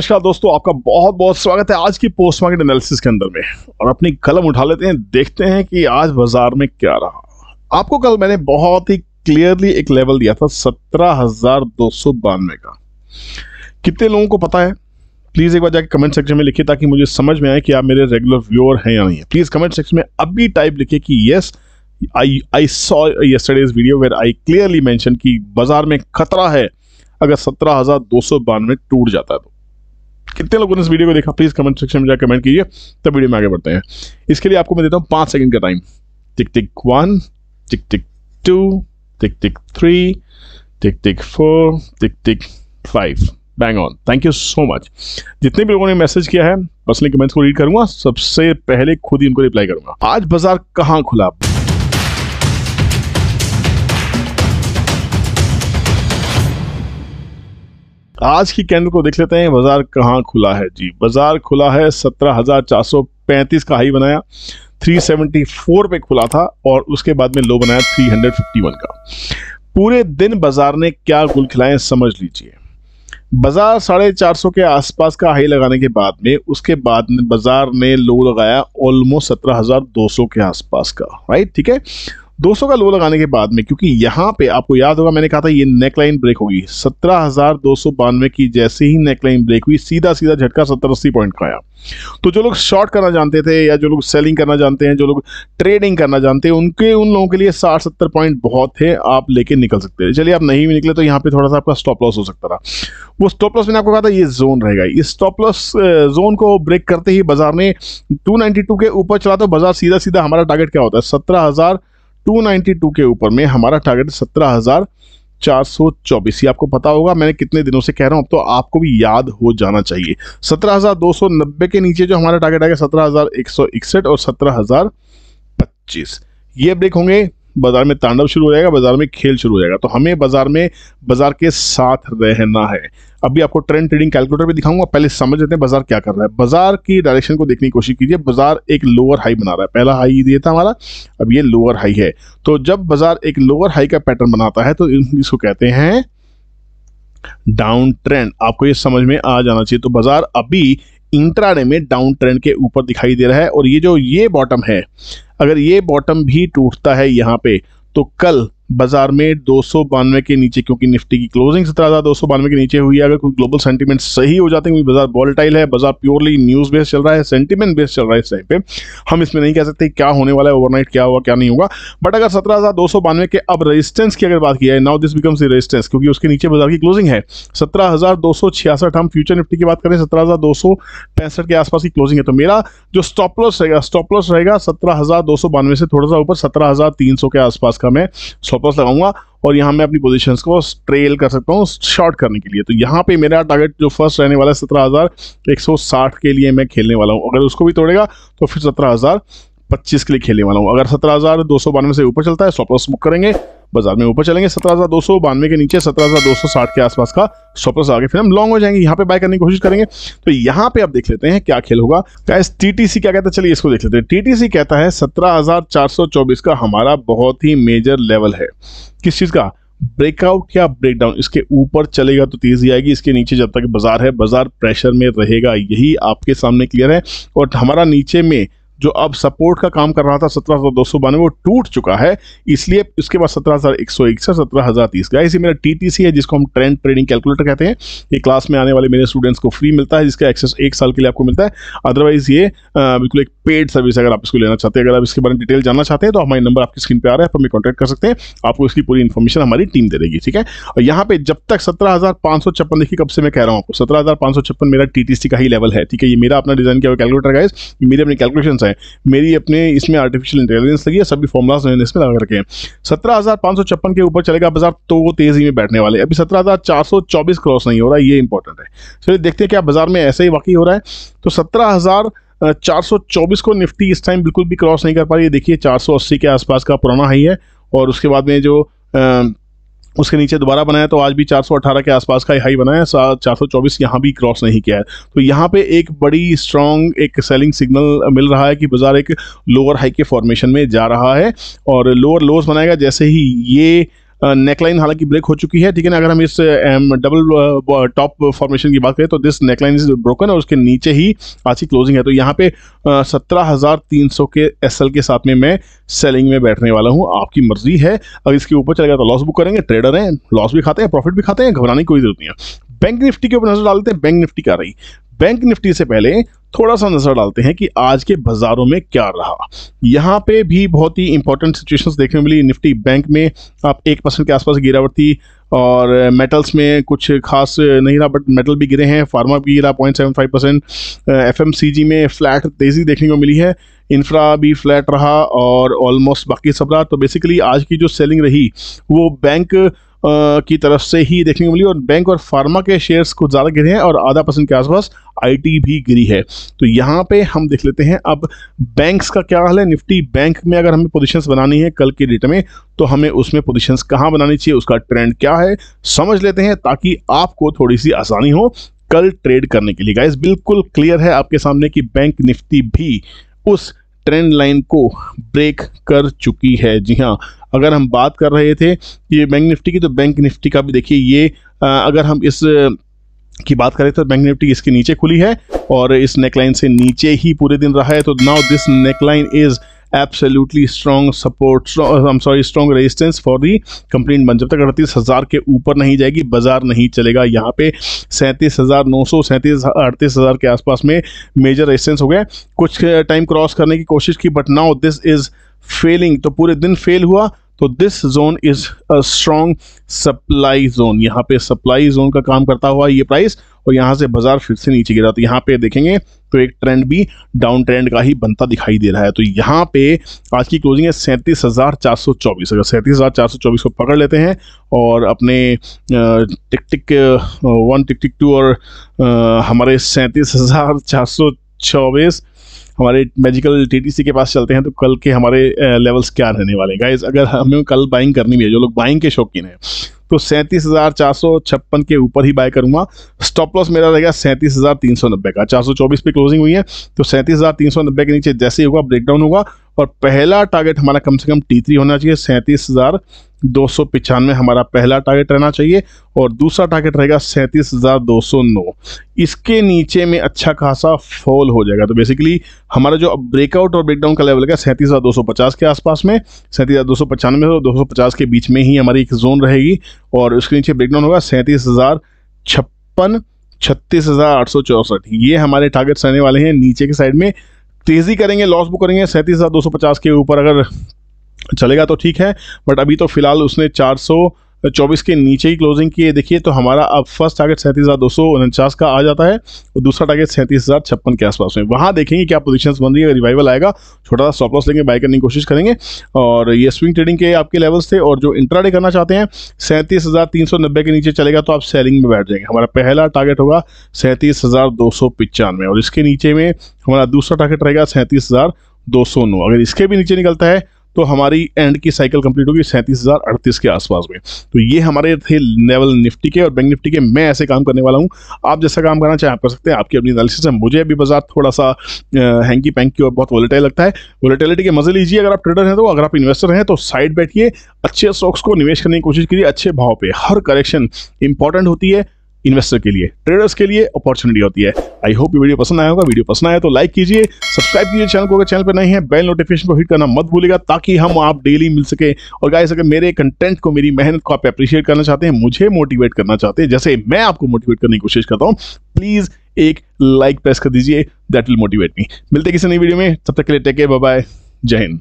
नमस्कार दोस्तों आपका बहुत बहुत स्वागत है आज की पोस्ट मार्केट एनालिसिस के अंदर में और अपनी कलम उठा लेते हैं देखते हैं कि आज बाजार में क्या रहा आपको कल मैंने बहुत ही क्लियरली एक लेवल दिया था सत्रह हजार दो सौ बानवे का कितने लोगों को पता है प्लीज़ एक बार जाके कमेंट सेक्शन में लिखिए ताकि मुझे समझ में आए कि आप मेरे रेगुलर व्यूअर हैं या नहीं है प्लीज़ कमेंट सेक्शन में अभी टाइप लिखे कि yes I I saw yesterday's video where I clearly mention कि बाजार में खतरा है अगर सत्रह हजार दो सौ बानवे टूट जाता है तो कितने लोगों ने इस वीडियो को देखा प्लीज़ कमेंट सेक्शन में जाकर कमेंट कीजिए तब वीडियो में आगे बढ़ते हैं इसके लिए आपको मैं देता हूँ पांच सेकंड का time tick tick one tick tick two tick tick three tick tick four tick tick five bang on thank you so much जितने भी लोगों ने मैसेज किया है पर्सनली कमेंट्स को रीड करूंगा सबसे पहले खुद ही उनको रिप्लाई करूंगा आज बाजार कहाँ खुला आज की कैंडल को देख लेते हैं बाजार कहाँ खुला है जी बाजार खुला है सत्रह हजार चार सौ पैंतीस का हाई बनाया 374 पे खुला था और उसके बाद में लो बनाया 351 का पूरे दिन बाजार ने क्या गुल खिलाए समझ लीजिए बाजार साढ़े चार सौ के आसपास का हाई लगाने के बाद में उसके बाद में बाजार ने लो लगाया ऑलमोस्ट सत्रह हजार दो सौ के आसपास का राइट ठीक है 200 का लो लगाने के बाद में क्योंकि यहाँ पे आपको याद होगा मैंने कहा था ये नेकलाइन ब्रेक होगी सत्रह की जैसे ही नेकलाइन ब्रेक हुई सीधा सीधा झटका सत्तर अस्सी पॉइंट का आया तो जो लोग शॉर्ट करना जानते थे या जो लोग सेलिंग करना जानते हैं जो लोग ट्रेडिंग करना जानते हैं उनके उन लोगों के लिए साठ सत्तर पॉइंट बहुत थे आप लेके निकल सकते थे चलिए आप नहीं भी निकले तो यहाँ पे थोड़ा सा आपका स्टॉप लॉस हो सकता था वो स्टॉप लॉस मैंने आपको कहा था ये जोन रहेगा इस स्टॉप लॉस जोन को ब्रेक करते ही बाजार ने टू के ऊपर चला तो बाजार सीधा सीधा हमारा टारगेट क्या होता है सत्रह 292 के ऊपर में हमारा टारगेट सत्रह हज़ार चार सौ चौबीस ये आपको पता होगा मैंने कितने दिनों से कह रहा हूँ अब तो आपको भी याद हो जाना चाहिए सत्रह हज़ार दो सौ नब्बे के नीचे जो हमारा टारगेट आएगा सत्रह हज़ार एक सौ इकसठ और सत्रह हज़ार पच्चीस ये अपडेट होंगे बाजार में तांडव शुरू हो जाएगा बाजार में खेल शुरू हो जाएगा तो हमें बाजार में बाजार के साथ रहना है अभी आपको ट्रेंड ट्रेडिंग कैलकुलेटर भी दिखाऊंगा पहले समझ लेते हैं बाजार क्या कर रहा है बाजार की डायरेक्शन को देखने की कोशिश कीजिए बाजार एक लोअर हाई बना रहा है पहला हाई ये था हमारा अब ये लोअर हाई है तो जब बाजार एक लोअर हाई का पैटर्न बनाता है तो इसको कहते हैं डाउन ट्रेंड आपको ये समझ में आ जाना चाहिए तो बाजार अभी इंट्राडे में डाउन ट्रेंड के ऊपर दिखाई दे रहा है और ये जो ये बॉटम है अगर ये बॉटम भी टूटता है यहाँ पे तो कल बाजार में दो के नीचे क्योंकि निफ्टी की क्लोजिंग सत्रह हज़ार दो के नीचे हुई है अगर कोई ग्लोबल सेंटीमेंट सही हो जाते हैं क्योंकि बाजार वॉलटाइल है बाजार प्योरली न्यूज़ बेस्ड चल रहा है सेंटीमेंट बेस्ड चल रहा है इस टाइम पे हम इसमें नहीं कह सकते क्या होने वाला है ओवरनाइट क्या हुआ क्या नहीं होगा बट अगर सत्रह हज़ार दो सौ बानवे के अब रजिस्टेंस की अगर बात की है नाउ दिस बिकम्स रजिस्टेंस क्योंकि उसके नीचे बाजार की क्लोजिंग है सत्रह हज़ार दो सौ छियासठ हम फ्यूचर निफ्टी की बात करें सत्रह हज़ार दो सौ के आसपास की क्लोजिंग है तो मेरा जो स्टॉप रहेगा स्टॉप रहेगा सत्रह हज़ार दो सौ बानवे से थोड़ा सा ऊपर सत्रह हज़ार तीन सौ के आसपास का मैं स्टॉप वापस लगाऊंगा और यहाँ मैं अपनी पोजिशन को ट्रेल कर सकता हूँ शॉर्ट करने के लिए तो यहाँ पे मेरा टारगेट जो फर्स्ट रहने वाला है सत्रह हज़ार एक सौ साठ के लिए मैं खेलने वाला हूँ अगर उसको भी तोड़ेगा तो फिर सत्रह हज़ार पच्चीस के लिए खेलने वाला हूँ अगर सत्रह हज़ार दो सौ बानवे से ऊपर चलता है स्टॉप लॉस बुक करेंगे बाजार में ऊपर चलेंगे सत्रह हजार दो सौ बानवे के नीचे सत्रह हजार दो सौ साठ के आसपास का स्टॉपलॉस आगे फिर हम लॉन्ग हो जाएंगे यहाँ पे बाय करने की कोशिश करेंगे तो यहाँ पे आप देख लेते हैं क्या खेल होगा गैस टीटीसी क्या कहता है चलिए इसको देख लेते हैं टीटीसी कहता है सत्रह हजार चार सौ चौबीस का हमारा बहुत ही मेजर लेवल है किस चीज का ब्रेकआउट या ब्रेकडाउन इसके ऊपर चलेगा तो तेजी आएगी इसके नीचे जब तक बाजार है बाजार प्रेशर में रहेगा यही आपके सामने क्लियर है और हमारा नीचे में जो अब सपोर्ट का काम कर रहा था सत्रह हज़ार दो सौ बानवे वो टूट चुका है इसलिए उसके बाद सत्रह हज़ार एक सौ इकसठ सत्रह हज़ार तीस इसी मेरा टी टी सी है जिसको हम ट्रेंड ट्रेडिंग कैलकुलेटर कहते हैं ये क्लास में आने वाले मेरे स्टूडेंट्स को फ्री मिलता है जिसका एक्सेस एक साल के लिए आपको मिलता है अदरवाइज ये बिल्कुल एक पेड सर्विस अगर आप इसको लेना चाहते हैं अगर आप इसके बारे में डिटेल जानना चाहते हैं तो हमारे नंबर आपकी स्क्रीन पर आ रहा है आप हमें कॉन्टैक्ट कर सकते हैं आपको इसकी पूरी इन्फॉर्मेशन हमारी टीम दे देगी ठीक है और यहाँ पे जब तक सत्रह हज़ार पाँच सौ छप्पन देखिए कब से मैं कह रहा हूँ आपको सत्रह हज़ार पाँच सौ छप्पन मेरा टी टी सी का ही लेवल है ठीक है ये मेरा अपना डिजाइन किया हुआ कैलकुलेटर का मेरे अपनी कैलकुलेशन है है मेरी अपने इसमें आर्टिफिशियल इंटेलिजेंस लगी है सभी फॉर्मुलाज मैंने इसमें लगा रखे हैं सत्रह हज़ार पाँच सौ छप्पन के ऊपर चलेगा बाजार तो वो तेज़ी में बैठने वाले अभी सत्रह हज़ार चार सौ चौबीस क्रॉस नहीं हो रहा है ये इंपॉर्टेंट है चलिए देखते हैं क्या बाजार में ऐसा ही वाकई हो रहा है तो सत्रह हज़ार 424 को निफ्टी इस टाइम बिल्कुल भी क्रॉस नहीं कर पा रही है देखिए 480 के आसपास का पुराना हाई है और उसके बाद में जो आ, उसके नीचे दोबारा बनाया तो आज भी 418 के आसपास का हाई बनाया चार सौ चौबीस यहाँ भी क्रॉस नहीं किया है तो यहाँ पे एक बड़ी स्ट्रांग एक सेलिंग सिग्नल मिल रहा है कि बाजार एक लोअर हाई के फॉर्मेशन में जा रहा है और लोअर लोस बनाएगा जैसे ही ये नेकलाइन हालांकि ब्रेक हो चुकी है ठीक है ना अगर हम इस डबल टॉप फॉर्मेशन की बात करें तो दिस नेकलाइन इज ब्रोकन और उसके नीचे ही आज की क्लोजिंग है तो यहाँ पे सत्रह हज़ार तीन सौ के एस के साथ में मैं सेलिंग में बैठने वाला हूँ आपकी मर्जी है अगर इसके ऊपर चलेगा तो लॉस बुक करेंगे ट्रेडर हैं लॉस भी खाते हैं प्रॉफिट भी खाते हैं घबराने की कोई जरूरत नहीं है बैंक निफ्टी के ऊपर नजर डालते हैं बैंक निफ्टी क्या रही बैंक निफ्टी से पहले थोड़ा सा नजर डालते हैं कि आज के बाजारों में क्या रहा यहाँ पे भी बहुत ही इंपॉर्टेंट सिचुएशंस देखने को मिली निफ्टी बैंक में आप एक परसेंट के आसपास गिरावट थी और मेटल्स में कुछ खास नहीं रहा बट मेटल भी गिरे हैं फार्मा भी गिरा point seven five percent F में फ्लैट तेज़ी देखने को मिली है इंफ्रा भी फ्लैट रहा और ऑलमोस्ट बाकी सब रहा तो बेसिकली आज की जो सेलिंग रही वो बैंक की तरफ से ही देखने को मिली और बैंक और फार्मा के शेयर्स कुछ ज़्यादा गिरे हैं और आधा परसेंट के आसपास आईटी भी गिरी है तो यहाँ पे हम देख लेते हैं अब बैंक्स का क्या हाल है निफ्टी बैंक में अगर हमें पोजीशंस बनानी है कल के डेट में तो हमें उसमें पोजिशंस कहाँ बनानी चाहिए उसका ट्रेंड क्या है समझ लेते हैं ताकि आपको थोड़ी सी आसानी हो कल ट्रेड करने के लिए गाइज बिल्कुल क्लियर है आपके सामने कि बैंक निफ्टी भी उस ट्रेंड लाइन को ब्रेक कर चुकी है जी हाँ अगर हम बात कर रहे थे कि बैंक निफ्टी की तो बैंक निफ्टी का भी देखिए ये अगर हम इस की बात करें तो बैंक निफ्टी इसके नीचे खुली है और इस नेकलाइन से नीचे ही पूरे दिन रहा है तो now this neckline is absolutely strong support I sorry strong resistance for the complete bun जब तक अड़तीस हज़ार के ऊपर नहीं जाएगी बाजार नहीं चलेगा यहाँ पे सैंतीस हज़ार नौ सौ सैंतीस अड़तीस हज़ार के आसपास में मेजर रेजिस्टेंस हो गया कुछ टाइम क्रॉस करने की कोशिश की but now this is failing तो पूरे दिन फेल हुआ तो this zone is a strong supply zone यहाँ पे सप्लाई जोन का काम करता हुआ ये प्राइस और यहाँ से बाजार फिर से नीचे गिरा तो यहाँ पे देखेंगे तो एक ट्रेंड भी डाउन ट्रेंड का ही बनता दिखाई दे रहा है तो यहाँ पे आज की क्लोजिंग है सैंतीस हज़ार चार सौ चौबीस अगर सैंतीस हज़ार चार सौ चौबीस को पकड़ लेते हैं और अपने टिक tick one tick tick to और हमारे सैंतीस हज़ार चार सौ चौबीस हमारे मैजिकल टीटीसी के पास चलते हैं तो कल के हमारे लेवल्स क्या रहने वाले गाइज अगर हमें कल बाइंग करनी भी है जो लोग बाइंग के शौकीन हैं तो सैंतीस हज़ार चार सौ छप्पन के ऊपर ही बाय करूंगा स्टॉप लॉस मेरा रहेगा सैंतीस हज़ार तीन सौ नब्बे का चार सौ चौबीस पे क्लोजिंग हुई है तो सैंतीस हज़ार तीन सौ नब्बे के नीचे जैसे ही होगा ब्रेकडाउन होगा और पहला टारगेट हमारा कम से कम टी थ्री होना चाहिए सैंतीस हज़ार दो सौ पिचानवे हमारा पहला टारगेट रहना चाहिए और दूसरा टारगेट रहेगा सैंतीस हज़ार दो सौ नौ इसके नीचे में अच्छा खासा फॉल हो जाएगा तो बेसिकली हमारा जो ब्रेकआउट और ब्रेकडाउन का लेवल है सैंतीस हज़ार दो सौ पचास के आसपास में सैंतीस हज़ार दो सौ पचानवे और दो सौ पचास के बीच में ही हमारी एक जोन रहेगी और उसके नीचे ब्रेकडाउन होगा सैंतीस हज़ार छप्पन छत्तीस हज़ार आठ सौ चौसठ ये हमारे टारगेट्स रहने वाले हैं नीचे के साइड में तेज़ी करेंगे लॉस बुक करेंगे सैंतीस हज़ार दो सौ पचास के ऊपर अगर चलेगा तो ठीक है बट अभी तो फिलहाल उसने चार चौबीस के नीचे ही क्लोजिंग की है देखिए तो हमारा अब फर्स्ट टारगेट सैंतीस हज़ार दो सौ उनचास का आ जाता है और दूसरा टारगेट सैंतीस हज़ार छप्पन के आसपास में वहाँ देखेंगे क्या पोजीशंस बन रही है रिवाइवल आएगा छोटा सा स्टॉप लॉस लेंगे बाय करने की कोशिश करेंगे और ये स्विंग ट्रेडिंग के आपके लेवल्स थे और जो इंट्राडे करना चाहते हैं सैंतीस हज़ार तीन सौ नब्बे के नीचे चलेगा तो आप सेलिंग में बैठ जाएंगे हमारा पहला टारगेट होगा सैंतीस हज़ार दो सौ पचानवे और इसके नीचे में हमारा दूसरा टारगेट रहेगा सैंतीस हज़ार दो सौ नौ अगर इसके भी नीचे निकलता है तो हमारी एंड की साइकिल कंप्लीट होगी सैंतीस के आसपास में तो ये हमारे थे लेवल निफ्टी के और बैंक निफ्टी के मैं ऐसे काम करने वाला हूँ आप जैसा काम करना चाहें आप कर सकते हैं आपकी अपनी एनालिसिस है मुझे अभी बाजार थोड़ा सा हैंकी पैंकी और बहुत वॉलेटाइल लगता है वोलेटिलिटी के मजे लीजिए अगर आप ट्रेडर हैं तो अगर आप इन्वेस्टर हैं तो साइड बैठिए अच्छे स्टॉक्स को निवेश करने की कोशिश कीजिए अच्छे भाव पर हर करेक्शन इंपॉर्टेंट होती है इन्वेस्टर के लिए ट्रेडर्स के लिए अपॉर्चुनिटी होती है आई होप ये वीडियो पसंद आया होगा वीडियो पसंद आया तो लाइक कीजिए सब्सक्राइब कीजिए चैनल को अगर चैनल पर नहीं है बेल नोटिफिकेशन को हिट करना मत भूलिएगा ताकि हम आप डेली मिल सके और गाइस अगर मेरे कंटेंट को मेरी मेहनत को आप अप्रिशिएट करना चाहते हैं मुझे मोटिवेट करना चाहते हैं जैसे मैं आपको मोटिवेट करने की कोशिश करता हूँ प्लीज़ एक लाइक प्रेस कर दीजिए दैट विल मोटिवेट मी मिलते किसी नई वीडियो में तब तक के लिए टेक केयर बाय जय हिंद